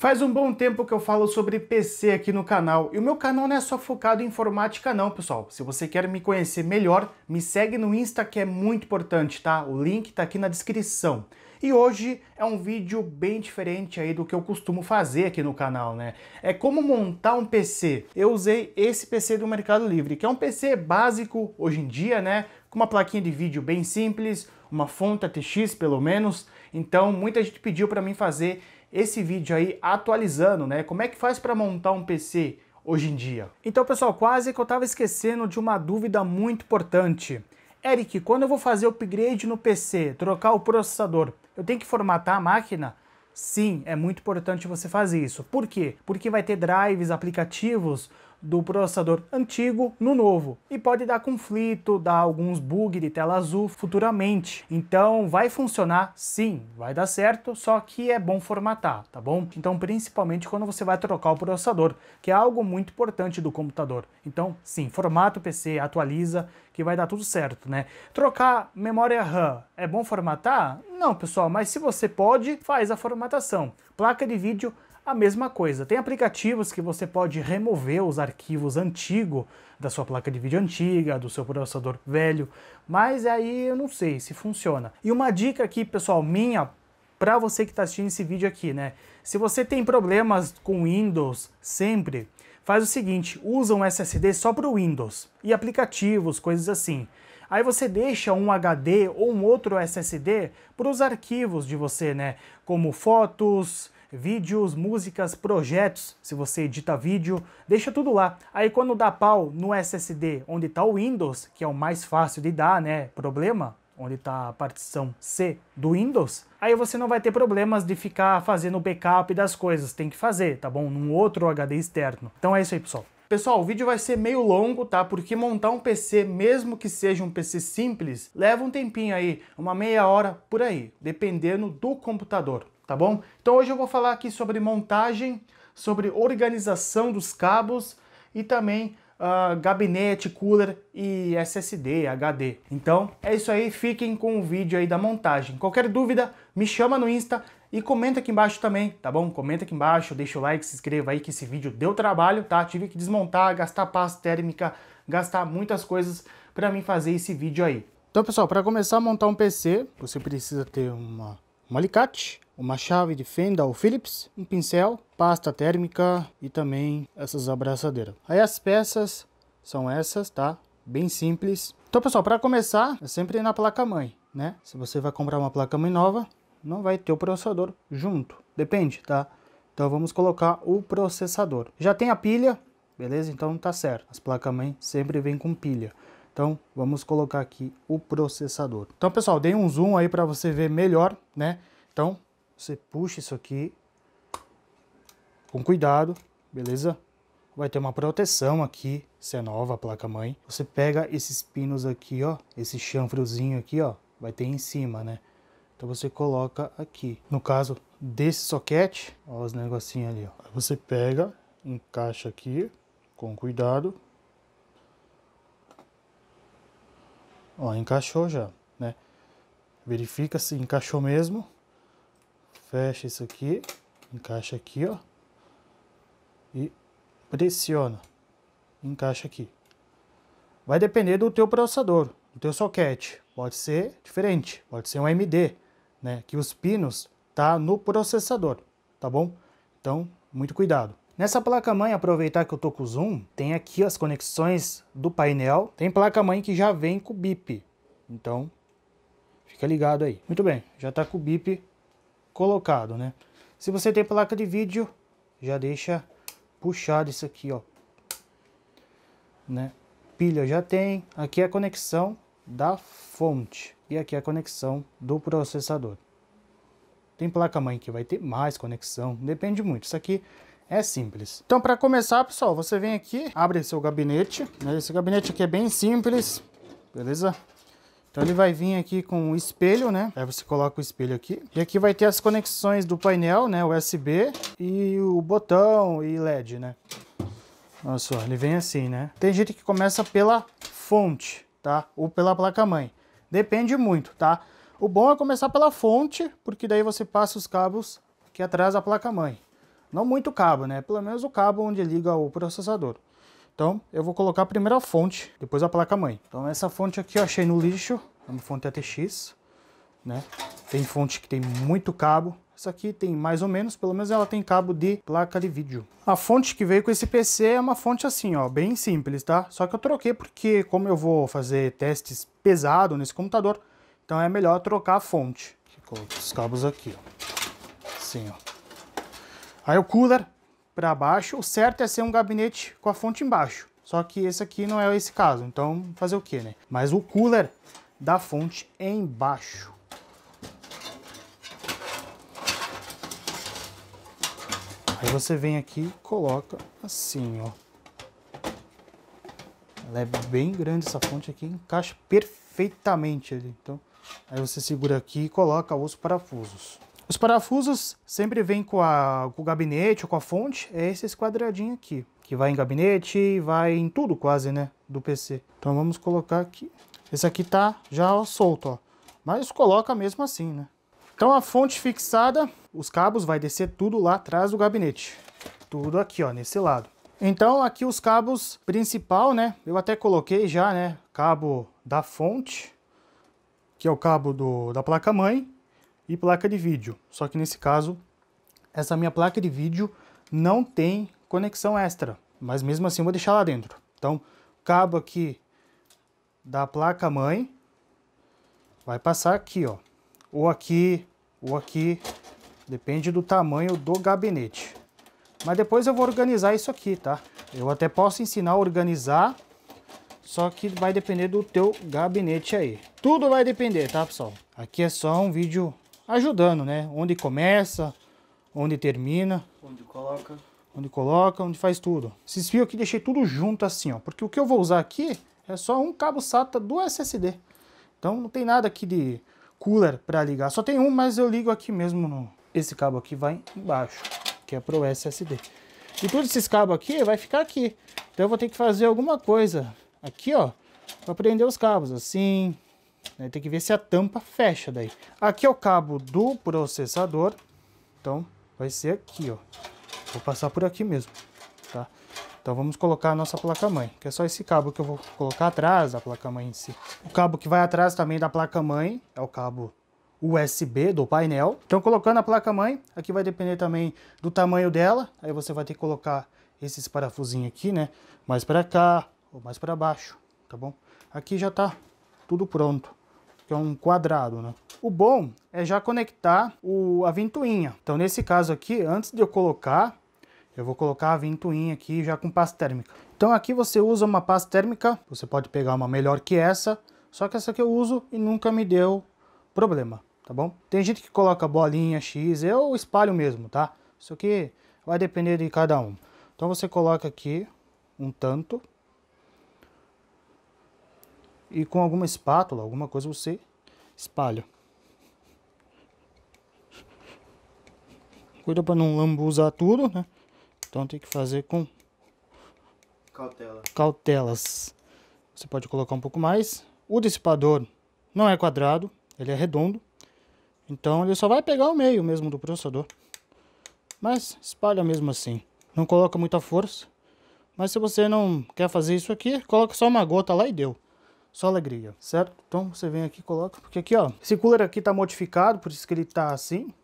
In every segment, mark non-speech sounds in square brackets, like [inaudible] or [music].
Faz um bom tempo que eu falo sobre PC aqui no canal, e o meu canal não é só focado em informática não, pessoal. Se você quer me conhecer melhor, me segue no Insta que é muito importante, tá? O link tá aqui na descrição. E hoje é um vídeo bem diferente aí do que eu costumo fazer aqui no canal, né? É como montar um PC. Eu usei esse PC do Mercado Livre, que é um PC básico hoje em dia, né? Com uma plaquinha de vídeo bem simples, uma fonte ATX pelo menos. Então muita gente pediu para mim fazer esse vídeo aí atualizando, né? Como é que faz para montar um PC hoje em dia? Então, pessoal, quase que eu estava esquecendo de uma dúvida muito importante. Eric, quando eu vou fazer o upgrade no PC, trocar o processador, eu tenho que formatar a máquina? Sim, é muito importante você fazer isso. Por quê? Porque vai ter drives, aplicativos do processador antigo no novo e pode dar conflito, dar alguns bugs de tela azul futuramente. Então vai funcionar sim, vai dar certo, só que é bom formatar, tá bom? Então principalmente quando você vai trocar o processador, que é algo muito importante do computador. Então sim, formata o PC, atualiza que vai dar tudo certo, né? Trocar memória RAM é bom formatar? Não, pessoal, mas se você pode, faz a formatação. Placa de vídeo a mesma coisa. Tem aplicativos que você pode remover os arquivos antigos da sua placa de vídeo antiga, do seu processador velho, mas aí eu não sei se funciona. E uma dica aqui, pessoal, minha para você que está assistindo esse vídeo aqui, né? Se você tem problemas com Windows sempre, faz o seguinte, usa um SSD só para o Windows e aplicativos, coisas assim. Aí você deixa um HD ou um outro SSD para os arquivos de você, né? Como fotos, vídeos, músicas, projetos, se você edita vídeo, deixa tudo lá. Aí quando dá pau no SSD, onde está o Windows, que é o mais fácil de dar, né, problema, onde está a partição C do Windows, aí você não vai ter problemas de ficar fazendo backup das coisas, tem que fazer, tá bom? Num outro HD externo. Então é isso aí, pessoal. Pessoal, o vídeo vai ser meio longo, tá? Porque montar um PC, mesmo que seja um PC simples, leva um tempinho aí, uma meia hora por aí, dependendo do computador tá bom? Então hoje eu vou falar aqui sobre montagem, sobre organização dos cabos e também uh, gabinete, cooler e SSD, HD. Então é isso aí, fiquem com o vídeo aí da montagem. Qualquer dúvida, me chama no Insta e comenta aqui embaixo também, tá bom? Comenta aqui embaixo, deixa o like, se inscreva aí que esse vídeo deu trabalho, tá? Tive que desmontar, gastar pasta térmica, gastar muitas coisas para mim fazer esse vídeo aí. Então pessoal, para começar a montar um PC, você precisa ter uma, um alicate, uma chave de fenda ou Phillips, um pincel, pasta térmica e também essas abraçadeiras. Aí as peças são essas, tá? Bem simples. Então, pessoal, para começar, é sempre na placa-mãe, né? Se você vai comprar uma placa-mãe nova, não vai ter o processador junto. Depende, tá? Então vamos colocar o processador. Já tem a pilha, beleza? Então tá certo. As placas-mãe sempre vêm com pilha. Então, vamos colocar aqui o processador. Então, pessoal, dei um zoom aí para você ver melhor, né? Então, você puxa isso aqui com cuidado, beleza? Vai ter uma proteção aqui, se é nova a placa-mãe. Você pega esses pinos aqui, ó, esse chanfrozinho aqui, ó, vai ter em cima, né? Então você coloca aqui. No caso desse soquete, ó os negocinhos ali, ó. Você pega, encaixa aqui com cuidado. Ó, encaixou já, né? Verifica se encaixou mesmo fecha isso aqui, encaixa aqui, ó, e pressiona, encaixa aqui. Vai depender do teu processador, do teu socket, pode ser diferente, pode ser um AMD, né, que os pinos tá no processador, tá bom? Então, muito cuidado. Nessa placa-mãe, aproveitar que eu tô com o zoom, tem aqui as conexões do painel, tem placa-mãe que já vem com o BIP, então fica ligado aí. Muito bem, já tá com o BIP colocado, né? Se você tem placa de vídeo, já deixa puxado isso aqui, ó. Né? Pilha já tem. Aqui é a conexão da fonte e aqui é a conexão do processador. Tem placa-mãe que vai ter mais conexão, depende muito. Isso aqui é simples. Então, para começar, pessoal, você vem aqui, abre seu gabinete. Né? Esse gabinete aqui é bem simples, beleza? Então ele vai vir aqui com o espelho, né? Aí você coloca o espelho aqui. E aqui vai ter as conexões do painel, né? USB e o botão e LED, né? Olha só, ele vem assim, né? Tem gente que começa pela fonte, tá? Ou pela placa-mãe. Depende muito, tá? O bom é começar pela fonte, porque daí você passa os cabos que atrás da placa-mãe. Não muito cabo, né? Pelo menos o cabo onde liga o processador. Então eu vou colocar primeiro a fonte, depois a placa-mãe. Então essa fonte aqui eu achei no lixo, é uma fonte ATX, né? Tem fonte que tem muito cabo, essa aqui tem mais ou menos, pelo menos ela tem cabo de placa de vídeo. A fonte que veio com esse PC é uma fonte assim, ó, bem simples, tá? Só que eu troquei porque como eu vou fazer testes pesado nesse computador, então é melhor trocar a fonte. Coloco os cabos aqui, ó. Assim, ó. Aí o cooler para baixo, o certo é ser um gabinete com a fonte embaixo. Só que esse aqui não é esse caso, então fazer o que, né? Mas o cooler da fonte é embaixo. Aí você vem aqui e coloca assim, ó. Ela é bem grande essa fonte aqui, encaixa perfeitamente ali. Então, aí você segura aqui e coloca os parafusos. Os parafusos sempre vêm com, a, com o gabinete ou com a fonte, é esse, quadradinho aqui, que vai em gabinete, e vai em tudo quase, né, do PC. Então vamos colocar aqui. Esse aqui tá já solto, ó. Mas coloca mesmo assim, né? Então a fonte fixada, os cabos vai descer tudo lá atrás do gabinete. Tudo aqui, ó, nesse lado. Então aqui os cabos principal, né? Eu até coloquei já, né? Cabo da fonte, que é o cabo do, da placa-mãe e placa de vídeo. Só que nesse caso, essa minha placa de vídeo não tem conexão extra, mas mesmo assim eu vou deixar lá dentro. Então, cabo aqui da placa mãe vai passar aqui, ó. Ou aqui, ou aqui, depende do tamanho do gabinete. Mas depois eu vou organizar isso aqui, tá? Eu até posso ensinar a organizar, só que vai depender do teu gabinete aí. Tudo vai depender, tá, pessoal? Aqui é só um vídeo ajudando, né? Onde começa, onde termina. Onde coloca. Onde coloca, onde faz tudo. Esses fios aqui deixei tudo junto assim, ó. Porque o que eu vou usar aqui é só um cabo SATA do SSD. Então não tem nada aqui de cooler para ligar. Só tem um, mas eu ligo aqui mesmo. No... Esse cabo aqui vai embaixo, que é pro SSD. E todos esses cabos aqui vai ficar aqui. Então eu vou ter que fazer alguma coisa aqui, ó, para prender os cabos, assim, né? Tem que ver se a tampa fecha daí. Aqui é o cabo do processador. Então, vai ser aqui, ó. Vou passar por aqui mesmo, tá? Então vamos colocar a nossa placa-mãe, que é só esse cabo que eu vou colocar atrás da placa-mãe em si. O cabo que vai atrás também da placa-mãe é o cabo USB do painel. Então colocando a placa-mãe, aqui vai depender também do tamanho dela, aí você vai ter que colocar esses parafusinhos aqui, né? Mais para cá ou mais para baixo, tá bom? Aqui já tá tudo pronto, que é um quadrado, né? O bom é já conectar o, a ventoinha. Então, nesse caso aqui, antes de eu colocar, eu vou colocar a ventoinha aqui já com pasta térmica. Então aqui você usa uma pasta térmica, você pode pegar uma melhor que essa, só que essa que eu uso e nunca me deu problema, tá bom? Tem gente que coloca bolinha, X, eu espalho mesmo, tá? Isso aqui vai depender de cada um. Então você coloca aqui um tanto, e com alguma espátula, alguma coisa você espalha. Cuida para não lambuzar tudo, né? Então tem que fazer com Cautela. cautelas. Você pode colocar um pouco mais. O dissipador não é quadrado, ele é redondo. Então ele só vai pegar o meio mesmo do processador. Mas espalha mesmo assim. Não coloca muita força. Mas se você não quer fazer isso aqui, coloca só uma gota lá e deu só alegria, certo? Então você vem aqui e coloca, porque aqui ó, esse cooler aqui tá modificado, por isso que ele tá assim,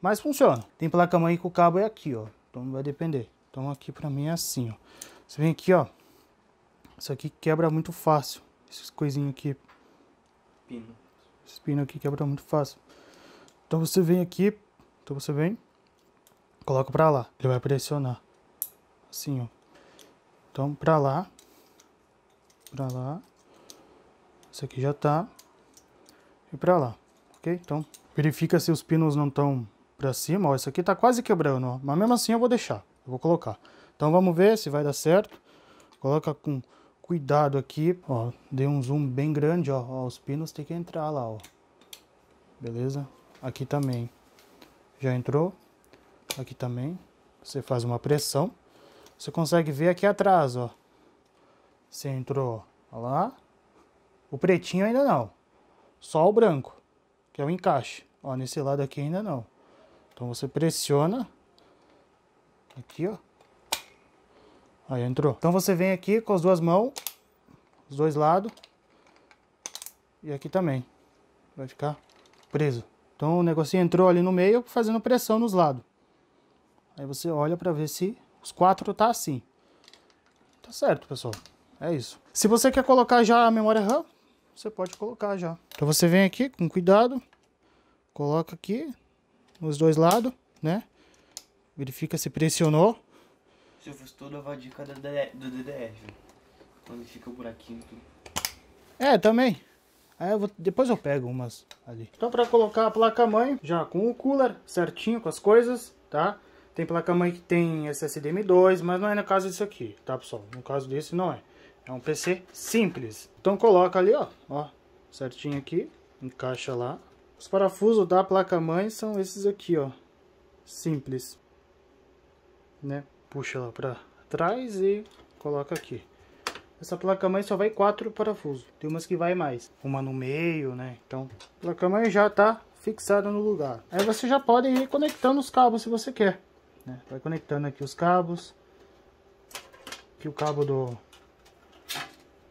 mas funciona. Tem placa-mãe que o cabo é aqui ó, então não vai depender. Então aqui pra mim é assim ó, você vem aqui ó, isso aqui quebra muito fácil, esses coisinhos aqui. Pino. Esse pino aqui quebra muito fácil. Então você vem aqui, então você vem, coloca pra lá, ele vai pressionar, assim ó. Então pra lá, pra lá, isso aqui já tá. E para lá, ok? Então, verifica se os pinos não estão para cima. Ó, isso aqui tá quase quebrando, ó. Mas mesmo assim eu vou deixar, eu vou colocar. Então vamos ver se vai dar certo. Coloca com cuidado aqui, ó. Dei um zoom bem grande, ó. ó os pinos tem que entrar lá, ó. Beleza? Aqui também. Já entrou. Aqui também. Você faz uma pressão. Você consegue ver aqui atrás, ó. Você entrou, ó lá. O pretinho ainda não. Só o branco, que é o encaixe. Ó, nesse lado aqui ainda não. Então você pressiona. Aqui, ó. Aí entrou. Então você vem aqui com as duas mãos, os dois lados. E aqui também. Vai ficar preso. Então o negocinho entrou ali no meio, fazendo pressão nos lados. Aí você olha para ver se os quatro tá assim. Tá certo, pessoal. É isso. Se você quer colocar já a memória RAM, você pode colocar já. Então você vem aqui com cuidado, coloca aqui nos dois lados, né? Verifica se pressionou. Se eu fosse toda a dica do DDR, quando fica o buraquinho tudo. É, também. Aí eu vou, depois eu pego umas ali. Então para colocar a placa-mãe, já com o cooler certinho, com as coisas, tá? Tem placa-mãe que tem SSD M2, mas não é no caso disso aqui, tá pessoal? No caso desse não é. É um PC simples. Então coloca ali, ó, ó, certinho aqui, encaixa lá. Os parafusos da placa-mãe são esses aqui, ó, simples. Né? Puxa lá pra trás e coloca aqui. Essa placa-mãe só vai quatro parafusos. Tem umas que vai mais. Uma no meio, né? Então, a placa-mãe já tá fixada no lugar. Aí você já pode ir conectando os cabos se você quer. Né? Vai conectando aqui os cabos. Aqui o cabo do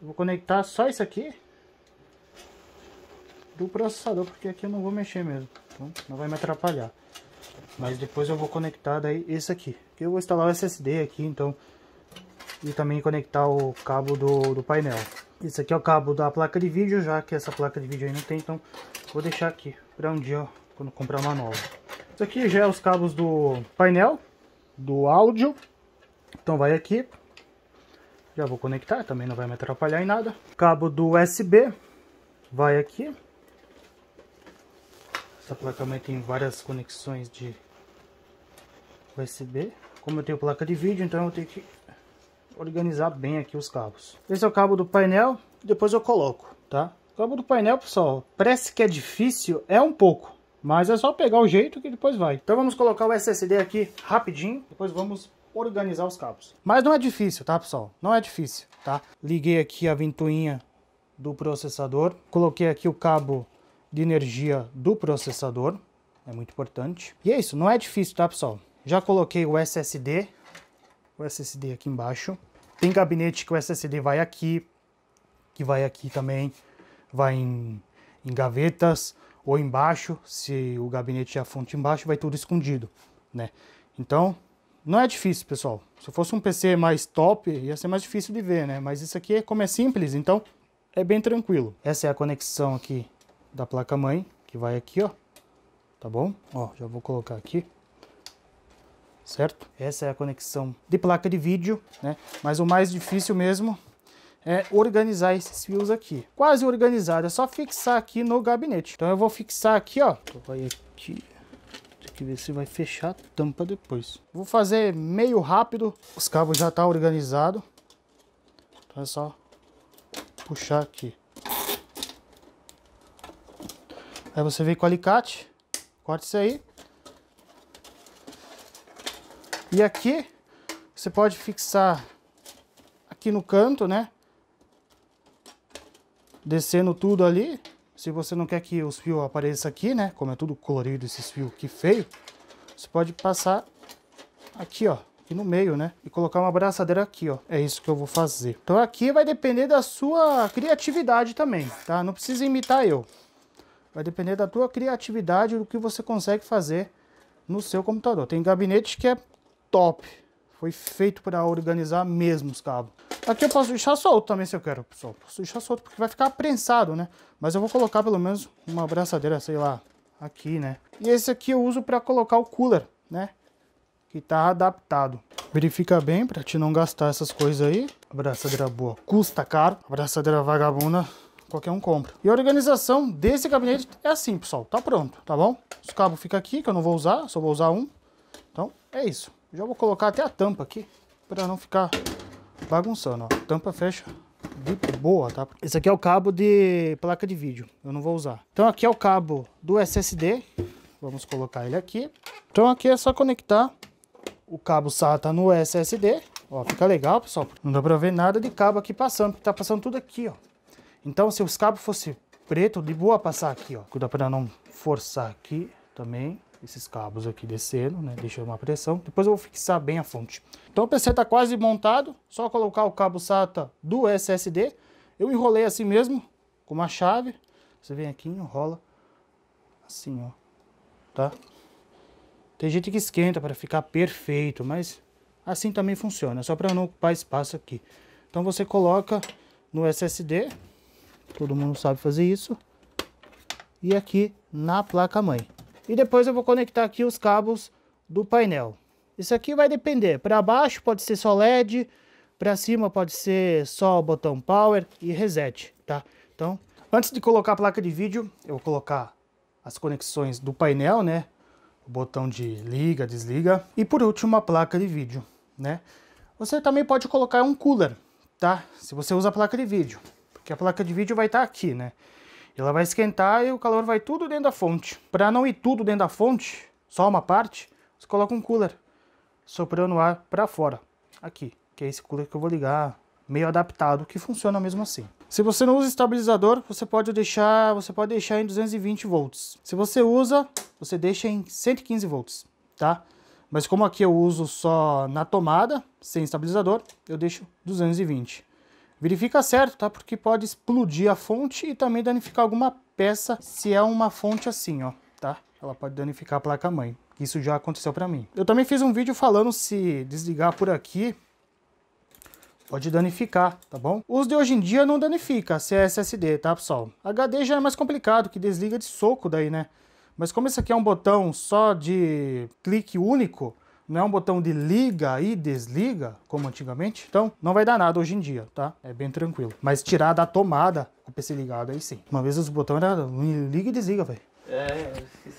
Vou conectar só isso aqui do processador, porque aqui eu não vou mexer mesmo. Então não vai me atrapalhar. Mas depois eu vou conectar daí esse aqui. Eu vou instalar o SSD aqui, então... E também conectar o cabo do, do painel. Esse aqui é o cabo da placa de vídeo, já que essa placa de vídeo aí não tem, então vou deixar aqui para um dia, ó, quando comprar uma nova. Isso aqui já é os cabos do painel, do áudio. Então vai aqui. Já vou conectar, também não vai me atrapalhar em nada. Cabo do USB vai aqui. Essa placa também tem várias conexões de USB. Como eu tenho placa de vídeo, então eu tenho que organizar bem aqui os cabos. Esse é o cabo do painel, depois eu coloco, tá? cabo do painel, pessoal, parece que é difícil, é um pouco. Mas é só pegar o jeito que depois vai. Então vamos colocar o SSD aqui rapidinho, depois vamos organizar os cabos. Mas não é difícil, tá, pessoal? Não é difícil, tá? Liguei aqui a ventoinha do processador, coloquei aqui o cabo de energia do processador, é muito importante. E é isso, não é difícil, tá, pessoal? Já coloquei o SSD, o SSD aqui embaixo. Tem gabinete que o SSD vai aqui, que vai aqui também, vai em, em gavetas ou embaixo, se o gabinete é a fonte embaixo, vai tudo escondido, né? Então, não é difícil, pessoal. Se fosse um PC mais top, ia ser mais difícil de ver, né? Mas isso aqui, é como é simples, então é bem tranquilo. Essa é a conexão aqui da placa-mãe, que vai aqui, ó. Tá bom? Ó, já vou colocar aqui. Certo? Essa é a conexão de placa de vídeo, né? Mas o mais difícil mesmo é organizar esses fios aqui. Quase organizado, é só fixar aqui no gabinete. Então eu vou fixar aqui, ó. Vai aqui que ver se vai fechar a tampa depois. Vou fazer meio rápido. Os cabos já tá organizado. Então é só puxar aqui. Aí você vem com o alicate, corta isso aí. E aqui você pode fixar aqui no canto, né? Descendo tudo ali. Se você não quer que os fios apareçam aqui, né? Como é tudo colorido esses fios, que feio. Você pode passar aqui, ó. Aqui no meio, né? E colocar uma braçadeira aqui, ó. É isso que eu vou fazer. Então aqui vai depender da sua criatividade também, tá? Não precisa imitar eu. Vai depender da tua criatividade, do que você consegue fazer no seu computador. Tem gabinete que é top, foi feito para organizar mesmo os cabos. Aqui eu posso deixar solto também se eu quero, pessoal. Posso deixar solto porque vai ficar prensado, né? Mas eu vou colocar pelo menos uma abraçadeira, sei lá, aqui, né? E esse aqui eu uso para colocar o cooler, né? Que tá adaptado. Verifica bem para te não gastar essas coisas aí. Abraçadeira boa custa caro. Abraçadeira vagabunda qualquer um compra. E a organização desse gabinete é assim, pessoal. Tá pronto, tá bom? Os cabos ficam aqui, que eu não vou usar, só vou usar um. Então, é isso. Já vou colocar até a tampa aqui, para não ficar bagunçando, ó. Tampa fecha de boa, tá? Esse aqui é o cabo de placa de vídeo, eu não vou usar. Então aqui é o cabo do SSD, vamos colocar ele aqui. Então aqui é só conectar o cabo SATA tá no SSD. Ó, fica legal, pessoal. Não dá para ver nada de cabo aqui passando, porque tá passando tudo aqui, ó. Então se os cabos fossem preto, de boa passar aqui, ó. Cuidado para não forçar aqui também esses cabos aqui descendo, né? Deixando uma pressão. Depois eu vou fixar bem a fonte. Então o PC está quase montado. Só colocar o cabo SATA do SSD. Eu enrolei assim mesmo, com uma chave. Você vem aqui e enrola assim, ó. Tá? Tem gente que esquenta para ficar perfeito, mas assim também funciona. Só para não ocupar espaço aqui. Então você coloca no SSD. Todo mundo sabe fazer isso. E aqui na placa-mãe. E depois eu vou conectar aqui os cabos do painel. Isso aqui vai depender. Para baixo pode ser só LED, para cima pode ser só o botão power e reset, tá? Então, antes de colocar a placa de vídeo, eu vou colocar as conexões do painel, né? O botão de liga, desliga e por último a placa de vídeo, né? Você também pode colocar um cooler, tá? Se você usa a placa de vídeo, porque a placa de vídeo vai estar tá aqui, né? Ela vai esquentar e o calor vai tudo dentro da fonte. Para não ir tudo dentro da fonte, só uma parte, você coloca um cooler soprando o ar para fora. Aqui, que é esse cooler que eu vou ligar, meio adaptado, que funciona mesmo assim. Se você não usa estabilizador, você pode deixar, você pode deixar em 220 volts. Se você usa, você deixa em 115 volts, tá? Mas como aqui eu uso só na tomada, sem estabilizador, eu deixo 220. Verifica certo, tá? Porque pode explodir a fonte e também danificar alguma peça se é uma fonte assim, ó, tá? Ela pode danificar a placa-mãe. Isso já aconteceu para mim. Eu também fiz um vídeo falando se desligar por aqui pode danificar, tá bom? Os de hoje em dia não danifica se é SSD, tá, pessoal? HD já é mais complicado, que desliga de soco daí, né? Mas como esse aqui é um botão só de clique único, não é um botão de liga e desliga, como antigamente. Então, não vai dar nada hoje em dia, tá? É bem tranquilo. Mas tirar da tomada o PC ligado, aí sim. Uma vez os botões eram liga e desliga, velho. É,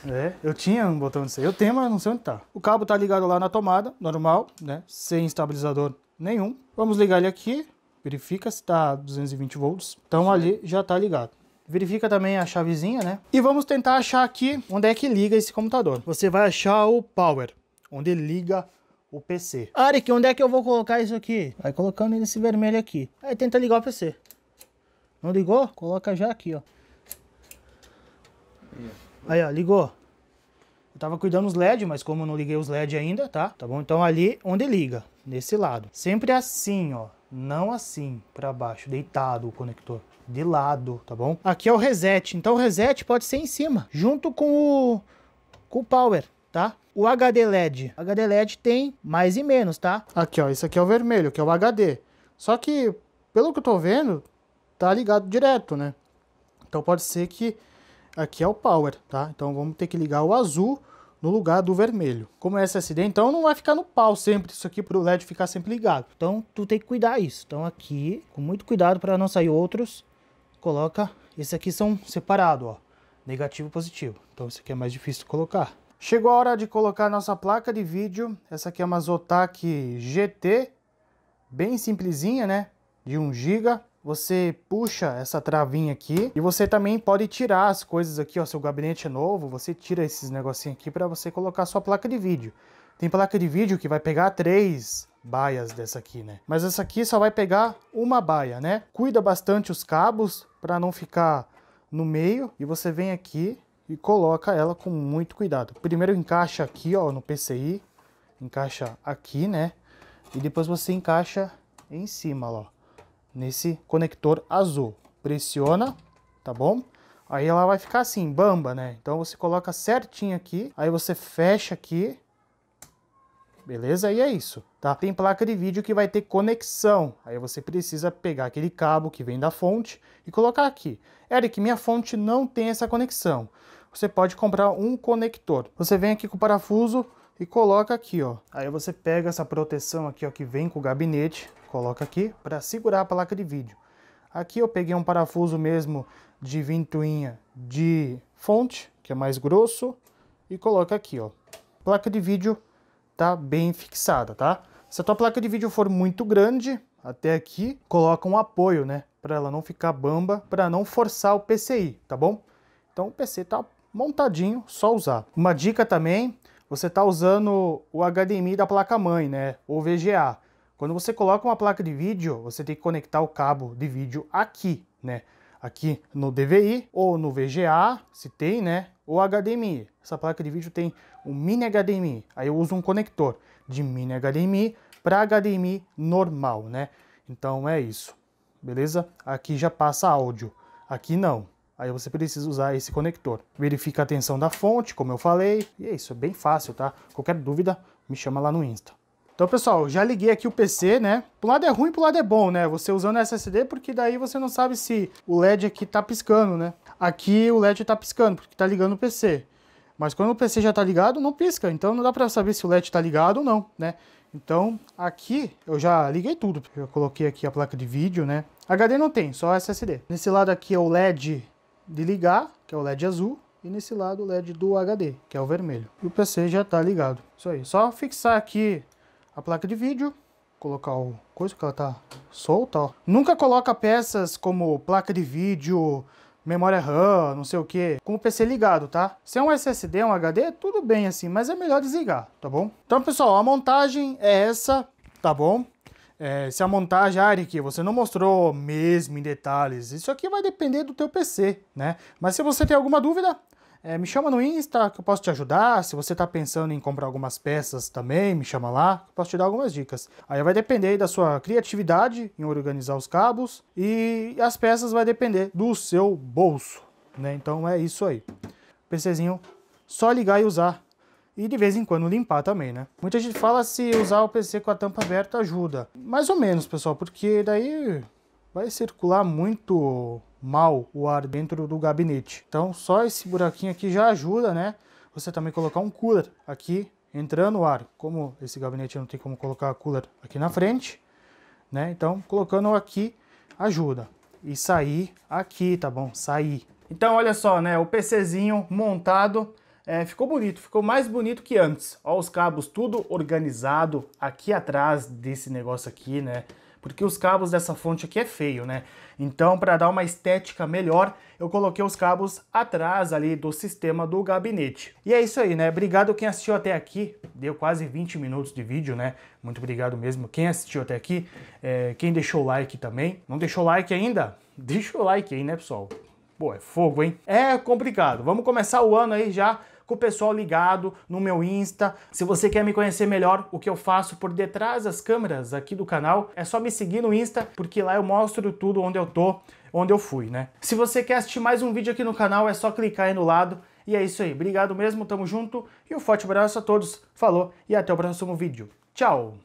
eu é. é, eu tinha um botão de aí. Eu tenho, mas não sei onde tá. O cabo tá ligado lá na tomada, normal, né? Sem estabilizador nenhum. Vamos ligar ele aqui. Verifica se tá 220 volts. Então sim. ali já tá ligado. Verifica também a chavezinha, né? E vamos tentar achar aqui onde é que liga esse computador. Você vai achar o power onde liga o PC. Arik, onde é que eu vou colocar isso aqui? Vai colocando nesse vermelho aqui. Aí tenta ligar o PC. Não ligou? Coloca já aqui, ó. Aí, ó, ligou. Eu tava cuidando os LED, mas como eu não liguei os LED ainda, tá? Tá bom? Então ali onde liga, nesse lado. Sempre assim, ó. Não assim, pra baixo, deitado o conector. De lado, tá bom? Aqui é o reset. Então o reset pode ser em cima, junto com o, com o power tá? O HD LED, HD LED tem mais e menos, tá? Aqui, ó, isso aqui é o vermelho, que é o HD. Só que, pelo que eu tô vendo, tá ligado direto, né? Então pode ser que aqui é o power, tá? Então vamos ter que ligar o azul no lugar do vermelho. Como é SSD, então não vai ficar no pau sempre isso aqui para o LED ficar sempre ligado. Então tu tem que cuidar isso. Então aqui, com muito cuidado para não sair outros, coloca... Esse aqui são separados, ó. Negativo e positivo. Então esse aqui é mais difícil de colocar. Chegou a hora de colocar nossa placa de vídeo. Essa aqui é uma Zotac GT, bem simplesinha, né? De 1 GB. Você puxa essa travinha aqui e você também pode tirar as coisas aqui, ó. Seu gabinete é novo, você tira esses negocinhos aqui para você colocar sua placa de vídeo. Tem placa de vídeo que vai pegar três baias dessa aqui, né? Mas essa aqui só vai pegar uma baia, né? Cuida bastante os cabos para não ficar no meio e você vem aqui e coloca ela com muito cuidado. Primeiro encaixa aqui, ó, no PCI, encaixa aqui, né? E depois você encaixa em cima, ó, nesse conector azul. Pressiona, tá bom? Aí ela vai ficar assim, bamba, né? Então você coloca certinho aqui, aí você fecha aqui, beleza? E é isso, tá? Tem placa de vídeo que vai ter conexão, aí você precisa pegar aquele cabo que vem da fonte e colocar aqui. Eric, minha fonte não tem essa conexão você pode comprar um conector. Você vem aqui com o parafuso e coloca aqui, ó. Aí você pega essa proteção aqui, ó, que vem com o gabinete, coloca aqui para segurar a placa de vídeo. Aqui eu peguei um parafuso mesmo de ventoinha, de fonte, que é mais grosso, e coloca aqui, ó. Placa de vídeo tá bem fixada, tá? Se a tua placa de vídeo for muito grande, até aqui, coloca um apoio, né? Para ela não ficar bamba, para não forçar o PCI, tá bom? Então o PC tá montadinho, só usar. Uma dica também, você está usando o HDMI da placa-mãe, né, ou VGA. Quando você coloca uma placa de vídeo, você tem que conectar o cabo de vídeo aqui, né, aqui no DVI ou no VGA, se tem, né, ou HDMI. Essa placa de vídeo tem um mini HDMI, aí eu uso um conector de mini HDMI para HDMI normal, né. Então é isso, beleza? Aqui já passa áudio, aqui não. Aí você precisa usar esse conector. Verifica a tensão da fonte, como eu falei. E é isso, é bem fácil, tá? Qualquer dúvida, me chama lá no Insta. Então, pessoal, já liguei aqui o PC, né? Pro lado é ruim, pro lado é bom, né? Você usando SSD, porque daí você não sabe se o LED aqui tá piscando, né? Aqui o LED tá piscando, porque tá ligando o PC. Mas quando o PC já tá ligado, não pisca. Então não dá pra saber se o LED tá ligado ou não, né? Então, aqui eu já liguei tudo. Eu coloquei aqui a placa de vídeo, né? HD não tem, só SSD. Nesse lado aqui é o LED de ligar, que é o LED azul, e nesse lado o LED do HD, que é o vermelho. E o PC já está ligado. Isso aí, só fixar aqui a placa de vídeo, colocar o coisa que ela tá solta, ó. Nunca coloca peças como placa de vídeo, memória RAM, não sei o que, com o PC ligado, tá? Se é um SSD, um HD, tudo bem assim, mas é melhor desligar, tá bom? Então, pessoal, a montagem é essa, tá bom? É, se a montagem, ah, Eric, você não mostrou mesmo em detalhes, isso aqui vai depender do teu PC, né? Mas se você tem alguma dúvida, é, me chama no Insta que eu posso te ajudar. Se você está pensando em comprar algumas peças também, me chama lá, que eu posso te dar algumas dicas. Aí vai depender da sua criatividade em organizar os cabos e as peças vai depender do seu bolso, né? Então é isso aí. PCzinho, só ligar e usar e de vez em quando limpar também, né? Muita gente fala se usar o PC com a tampa aberta ajuda. Mais ou menos, pessoal, porque daí vai circular muito mal o ar dentro do gabinete. Então só esse buraquinho aqui já ajuda, né? Você também colocar um cooler aqui entrando o ar. Como esse gabinete não tem como colocar cooler aqui na frente, né? Então colocando aqui ajuda. E sair aqui, tá bom? Sair. Então olha só, né? O PCzinho montado é, ficou bonito, ficou mais bonito que antes. Ó os cabos tudo organizado aqui atrás desse negócio aqui, né? Porque os cabos dessa fonte aqui é feio, né? Então, para dar uma estética melhor, eu coloquei os cabos atrás ali do sistema do gabinete. E é isso aí, né? Obrigado quem assistiu até aqui. Deu quase 20 minutos de vídeo, né? Muito obrigado mesmo quem assistiu até aqui. É, quem deixou o like também. Não deixou like ainda? [laughs] Deixa o like aí, né, pessoal? Pô, é fogo, hein? É complicado. Vamos começar o ano aí já com o pessoal ligado no meu Insta. Se você quer me conhecer melhor, o que eu faço por detrás das câmeras aqui do canal, é só me seguir no Insta, porque lá eu mostro tudo onde eu tô, onde eu fui, né? Se você quer assistir mais um vídeo aqui no canal, é só clicar aí no lado. E é isso aí. Obrigado mesmo, tamo junto e um forte abraço a todos. Falou e até o próximo vídeo. Tchau!